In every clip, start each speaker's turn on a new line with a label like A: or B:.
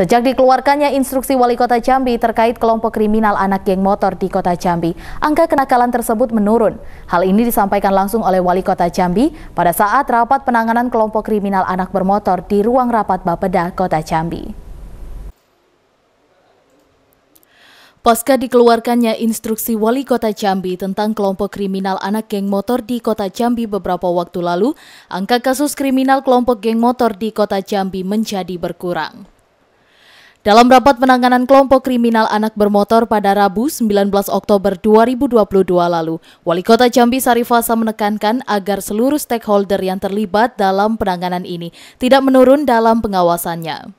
A: Sejak dikeluarkannya instruksi wali kota Jambi terkait kelompok kriminal anak geng motor di kota Jambi, angka kenakalan tersebut menurun. Hal ini disampaikan langsung oleh wali kota Jambi pada saat rapat penanganan kelompok kriminal anak bermotor di ruang rapat Bapeda, kota Jambi. Pasca dikeluarkannya instruksi wali kota Jambi tentang kelompok kriminal anak geng motor di kota Jambi beberapa waktu lalu, angka kasus kriminal kelompok geng motor di kota Jambi menjadi berkurang. Dalam rapat penanganan kelompok kriminal anak bermotor pada Rabu 19 Oktober 2022 lalu, Wali Kota Jambi Sarifasa menekankan agar seluruh stakeholder yang terlibat dalam penanganan ini tidak menurun dalam pengawasannya.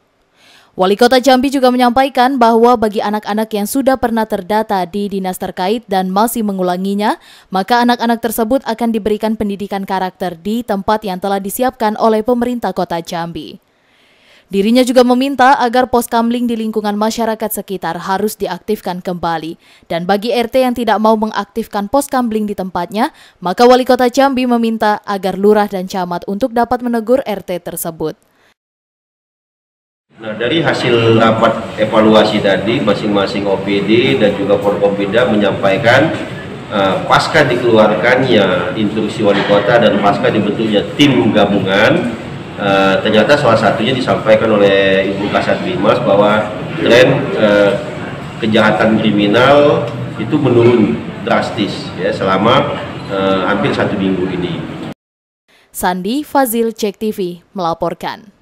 A: Wali Kota Jambi juga menyampaikan bahwa bagi anak-anak yang sudah pernah terdata di dinas terkait dan masih mengulanginya, maka anak-anak tersebut akan diberikan pendidikan karakter di tempat yang telah disiapkan oleh pemerintah Kota Jambi. Dirinya juga meminta agar pos kamling di lingkungan masyarakat sekitar harus diaktifkan kembali. Dan bagi RT yang tidak mau mengaktifkan pos kamling di tempatnya, maka wali kota Jambi meminta agar lurah dan camat untuk dapat menegur RT tersebut.
B: Nah, dari hasil rapat evaluasi tadi, masing-masing OPD dan juga Forkompinda menyampaikan uh, pasca dikeluarkannya instruksi wali kota dan pasca dibentuknya tim gabungan, e, ternyata salah satunya disampaikan oleh Ibu Kasat Bimas bahwa tren e, kejahatan kriminal itu menurun drastis ya selama e, hampir satu minggu ini.
A: Sandi Fazil Cek TV melaporkan.